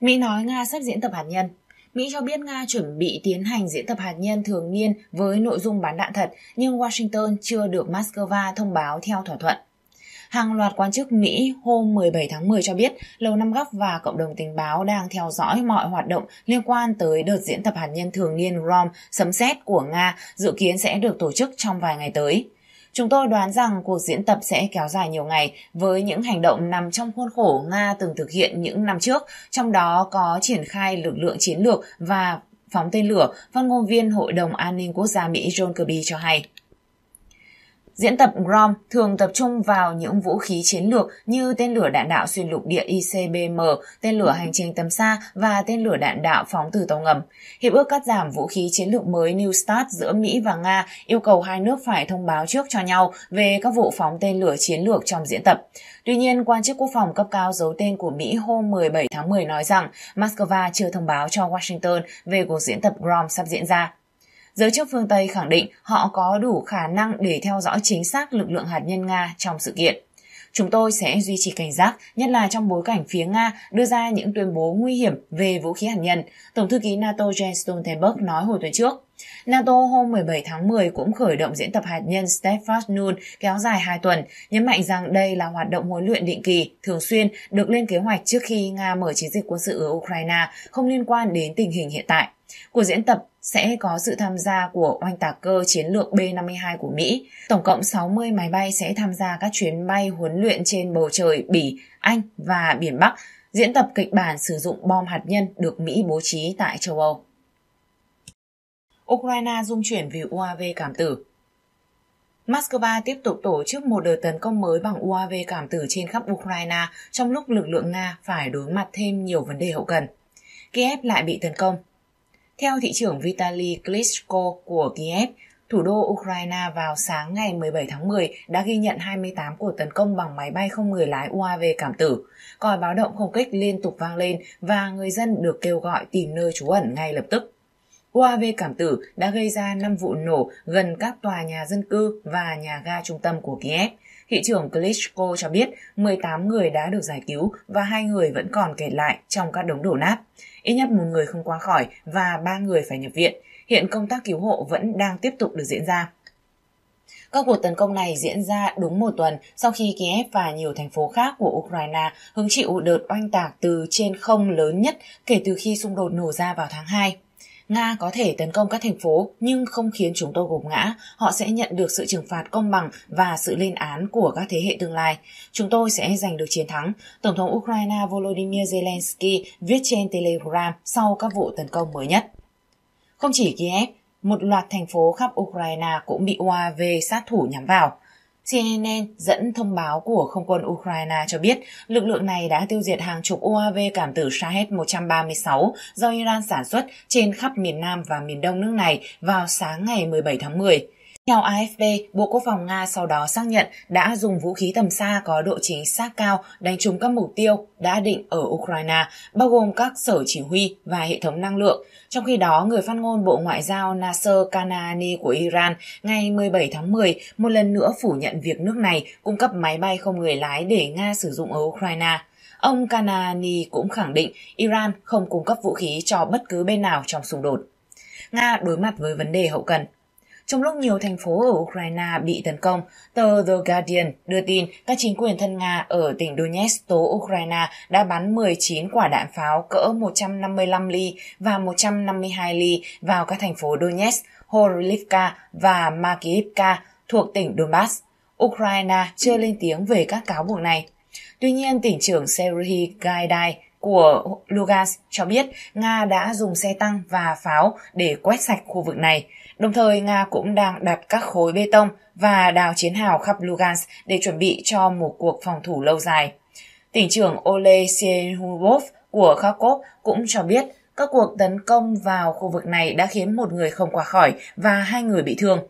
Mỹ nói Nga sắp diễn tập hạt nhân. Mỹ cho biết Nga chuẩn bị tiến hành diễn tập hạt nhân thường niên với nội dung bắn đạn thật, nhưng Washington chưa được Moscow thông báo theo thỏa thuận. Hàng loạt quan chức Mỹ hôm 17 tháng 10 cho biết Lầu Năm Góc và cộng đồng tình báo đang theo dõi mọi hoạt động liên quan tới đợt diễn tập hạt nhân thường niên Rom sấm sét của Nga dự kiến sẽ được tổ chức trong vài ngày tới. Chúng tôi đoán rằng cuộc diễn tập sẽ kéo dài nhiều ngày với những hành động nằm trong khuôn khổ Nga từng thực hiện những năm trước, trong đó có triển khai lực lượng chiến lược và phóng tên lửa, phát ngôn viên Hội đồng An ninh Quốc gia Mỹ John Kirby cho hay. Diễn tập Grom thường tập trung vào những vũ khí chiến lược như tên lửa đạn đạo xuyên lục địa ICBM, tên lửa hành trình tầm xa và tên lửa đạn đạo phóng từ tàu ngầm. Hiệp ước cắt giảm vũ khí chiến lược mới New START giữa Mỹ và Nga yêu cầu hai nước phải thông báo trước cho nhau về các vụ phóng tên lửa chiến lược trong diễn tập. Tuy nhiên, quan chức quốc phòng cấp cao giấu tên của Mỹ hôm 17 tháng 10 nói rằng Moscow chưa thông báo cho Washington về cuộc diễn tập Grom sắp diễn ra. Giới chức phương Tây khẳng định họ có đủ khả năng để theo dõi chính xác lực lượng hạt nhân Nga trong sự kiện. Chúng tôi sẽ duy trì cảnh giác, nhất là trong bối cảnh phía Nga đưa ra những tuyên bố nguy hiểm về vũ khí hạt nhân, Tổng thư ký NATO Jens Stoltenberg nói hồi tuần trước. NATO hôm 17 tháng 10 cũng khởi động diễn tập hạt nhân Steadfast Noon kéo dài 2 tuần, nhấn mạnh rằng đây là hoạt động huấn luyện định kỳ, thường xuyên, được lên kế hoạch trước khi Nga mở chiến dịch quân sự ở Ukraine, không liên quan đến tình hình hiện tại. Cuộc diễn tập sẽ có sự tham gia của oanh tạc cơ chiến lược B-52 của Mỹ. Tổng cộng 60 máy bay sẽ tham gia các chuyến bay huấn luyện trên bầu trời Bỉ, Anh và Biển Bắc, diễn tập kịch bản sử dụng bom hạt nhân được Mỹ bố trí tại châu Âu. Ukraine dung chuyển vì UAV cảm tử Moscow tiếp tục tổ chức một đợt tấn công mới bằng UAV cảm tử trên khắp Ukraine trong lúc lực lượng Nga phải đối mặt thêm nhiều vấn đề hậu cần. Kiev lại bị tấn công. Theo thị trưởng Vitaly Klitschko của Kiev, thủ đô Ukraine vào sáng ngày 17 tháng 10 đã ghi nhận 28 cuộc tấn công bằng máy bay không người lái UAV cảm tử. Còi báo động không kích liên tục vang lên và người dân được kêu gọi tìm nơi trú ẩn ngay lập tức. UAV cảm tử đã gây ra 5 vụ nổ gần các tòa nhà dân cư và nhà ga trung tâm của Kiev. Thị trưởng Klitschko cho biết 18 người đã được giải cứu và hai người vẫn còn kẹt lại trong các đống đổ nát. Ít nhất một người không qua khỏi và ba người phải nhập viện. Hiện công tác cứu hộ vẫn đang tiếp tục được diễn ra. Các cuộc tấn công này diễn ra đúng một tuần sau khi Kiev và nhiều thành phố khác của Ukraine hứng chịu đợt oanh tạc từ trên không lớn nhất kể từ khi xung đột nổ ra vào tháng 2. Nga có thể tấn công các thành phố nhưng không khiến chúng tôi gục ngã, họ sẽ nhận được sự trừng phạt công bằng và sự lên án của các thế hệ tương lai. Chúng tôi sẽ giành được chiến thắng, Tổng thống Ukraine Volodymyr Zelensky viết trên Telegram sau các vụ tấn công mới nhất. Không chỉ Kiev, một loạt thành phố khắp Ukraine cũng bị UAV sát thủ nhắm vào. CNN dẫn thông báo của không quân Ukraine cho biết lực lượng này đã tiêu diệt hàng chục UAV cảm tử Shahed-136 do Iran sản xuất trên khắp miền Nam và miền Đông nước này vào sáng ngày 17 tháng 10. Theo AFP, Bộ Quốc phòng Nga sau đó xác nhận đã dùng vũ khí tầm xa có độ chính xác cao đánh trúng các mục tiêu đã định ở Ukraine, bao gồm các sở chỉ huy và hệ thống năng lượng. Trong khi đó, người phát ngôn Bộ Ngoại giao Nasser Kanani của Iran ngày 17 tháng 10 một lần nữa phủ nhận việc nước này cung cấp máy bay không người lái để Nga sử dụng ở Ukraine. Ông Kanani cũng khẳng định Iran không cung cấp vũ khí cho bất cứ bên nào trong xung đột. Nga đối mặt với vấn đề hậu cần trong lúc nhiều thành phố ở Ukraine bị tấn công, tờ The Guardian đưa tin các chính quyền thân Nga ở tỉnh Donetsk tố Ukraine đã bắn 19 quả đạn pháo cỡ 155 ly và 152 ly vào các thành phố Donetsk, Horlivka và Makiivka thuộc tỉnh Donbass. Ukraine chưa lên tiếng về các cáo buộc này. Tuy nhiên, tỉnh trưởng Serhiy Gaidai của Lugansk cho biết Nga đã dùng xe tăng và pháo để quét sạch khu vực này. Đồng thời, Nga cũng đang đặt các khối bê tông và đào chiến hào khắp Lugansk để chuẩn bị cho một cuộc phòng thủ lâu dài. Tỉnh trưởng Ole Sienhubov của Kharkov cũng cho biết các cuộc tấn công vào khu vực này đã khiến một người không qua khỏi và hai người bị thương.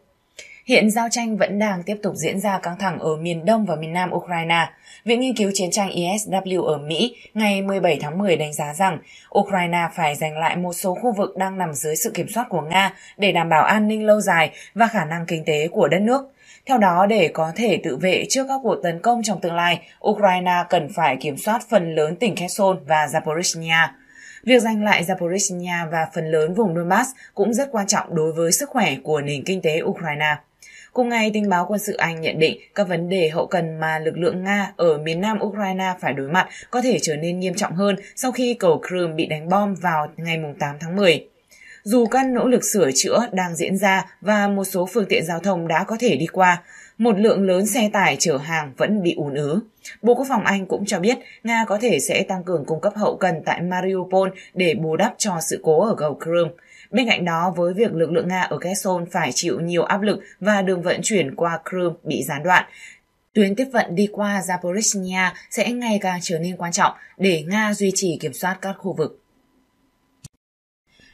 Hiện giao tranh vẫn đang tiếp tục diễn ra căng thẳng ở miền Đông và miền Nam Ukraine. Viện Nghiên cứu Chiến tranh ISW e ở Mỹ ngày 17 tháng 10 đánh giá rằng Ukraine phải giành lại một số khu vực đang nằm dưới sự kiểm soát của Nga để đảm bảo an ninh lâu dài và khả năng kinh tế của đất nước. Theo đó, để có thể tự vệ trước các cuộc tấn công trong tương lai, Ukraine cần phải kiểm soát phần lớn tỉnh Kherson và Zaporizhia. Việc giành lại Zaporizhia và phần lớn vùng Donbass cũng rất quan trọng đối với sức khỏe của nền kinh tế Ukraine. Cùng ngày, tình báo quân sự Anh nhận định các vấn đề hậu cần mà lực lượng Nga ở miền nam Ukraine phải đối mặt có thể trở nên nghiêm trọng hơn sau khi cầu Crimea bị đánh bom vào ngày 8 tháng 10 dù các nỗ lực sửa chữa đang diễn ra và một số phương tiện giao thông đã có thể đi qua, một lượng lớn xe tải chở hàng vẫn bị ùn ứ. Bộ Quốc phòng Anh cũng cho biết Nga có thể sẽ tăng cường cung cấp hậu cần tại Mariupol để bù đắp cho sự cố ở cầu Crimea. Bên cạnh đó, với việc lực lượng Nga ở Kherson phải chịu nhiều áp lực và đường vận chuyển qua Crimea bị gián đoạn, tuyến tiếp vận đi qua Zaporizhia sẽ ngày càng trở nên quan trọng để Nga duy trì kiểm soát các khu vực.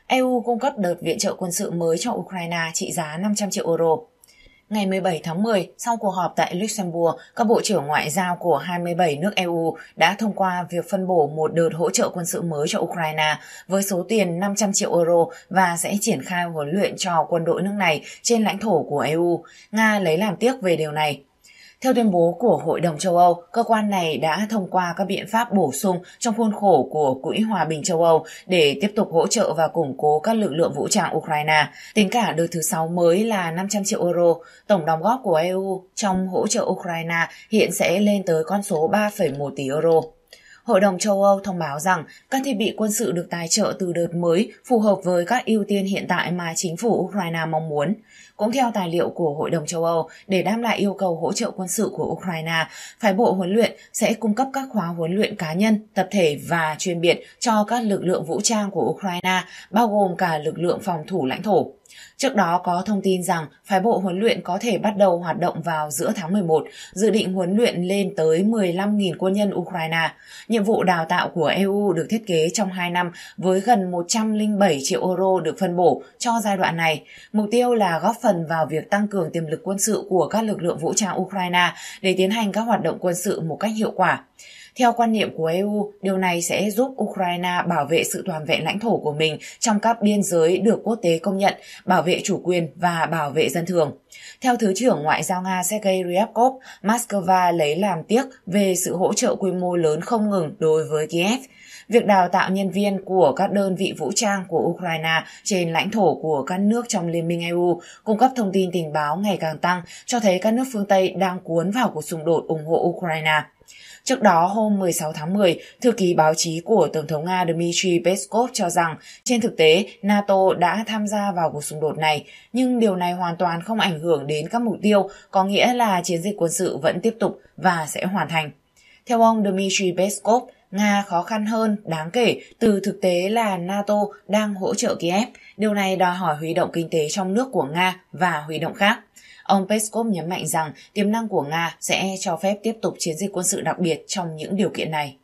EU cung cấp đợt viện trợ quân sự mới cho Ukraine trị giá 500 triệu euro. Ngày 17 tháng 10, sau cuộc họp tại Luxembourg, các bộ trưởng ngoại giao của 27 nước EU đã thông qua việc phân bổ một đợt hỗ trợ quân sự mới cho Ukraine với số tiền 500 triệu euro và sẽ triển khai huấn luyện cho quân đội nước này trên lãnh thổ của EU. Nga lấy làm tiếc về điều này. Theo tuyên bố của Hội đồng châu Âu, cơ quan này đã thông qua các biện pháp bổ sung trong khuôn khổ của Quỹ Hòa bình châu Âu để tiếp tục hỗ trợ và củng cố các lực lượng vũ trang Ukraine. Tính cả đợt thứ sáu mới là 500 triệu euro. Tổng đóng góp của EU trong hỗ trợ Ukraine hiện sẽ lên tới con số 3,1 tỷ euro. Hội đồng châu Âu thông báo rằng các thiết bị quân sự được tài trợ từ đợt mới phù hợp với các ưu tiên hiện tại mà chính phủ Ukraine mong muốn. Cũng theo tài liệu của Hội đồng châu Âu, để đáp lại yêu cầu hỗ trợ quân sự của Ukraine, phái bộ huấn luyện sẽ cung cấp các khóa huấn luyện cá nhân, tập thể và chuyên biệt cho các lực lượng vũ trang của Ukraine, bao gồm cả lực lượng phòng thủ lãnh thổ. Trước đó có thông tin rằng phái bộ huấn luyện có thể bắt đầu hoạt động vào giữa tháng 11, dự định huấn luyện lên tới 15.000 quân nhân Ukraine. Nhiệm vụ đào tạo của EU được thiết kế trong 2 năm với gần 107 triệu euro được phân bổ cho giai đoạn này. Mục tiêu là góp phần vào việc tăng cường tiềm lực quân sự của các lực lượng vũ trang Ukraine để tiến hành các hoạt động quân sự một cách hiệu quả. Theo quan niệm của EU, điều này sẽ giúp Ukraine bảo vệ sự toàn vẹn lãnh thổ của mình trong các biên giới được quốc tế công nhận, bảo vệ chủ quyền và bảo vệ dân thường. Theo Thứ trưởng Ngoại giao Nga Sergei Ryabkov, Moscow lấy làm tiếc về sự hỗ trợ quy mô lớn không ngừng đối với Kiev. Việc đào tạo nhân viên của các đơn vị vũ trang của Ukraine trên lãnh thổ của các nước trong Liên minh EU cung cấp thông tin tình báo ngày càng tăng cho thấy các nước phương Tây đang cuốn vào cuộc xung đột ủng hộ Ukraine. Trước đó, hôm 16 tháng 10, thư ký báo chí của Tổng thống Nga Dmitry Peskov cho rằng trên thực tế, NATO đã tham gia vào cuộc xung đột này, nhưng điều này hoàn toàn không ảnh hưởng đến các mục tiêu, có nghĩa là chiến dịch quân sự vẫn tiếp tục và sẽ hoàn thành. Theo ông Dmitry Peskov, Nga khó khăn hơn đáng kể từ thực tế là NATO đang hỗ trợ Kiev. Điều này đòi hỏi huy động kinh tế trong nước của Nga và huy động khác. Ông Peskov nhấn mạnh rằng tiềm năng của Nga sẽ cho phép tiếp tục chiến dịch quân sự đặc biệt trong những điều kiện này.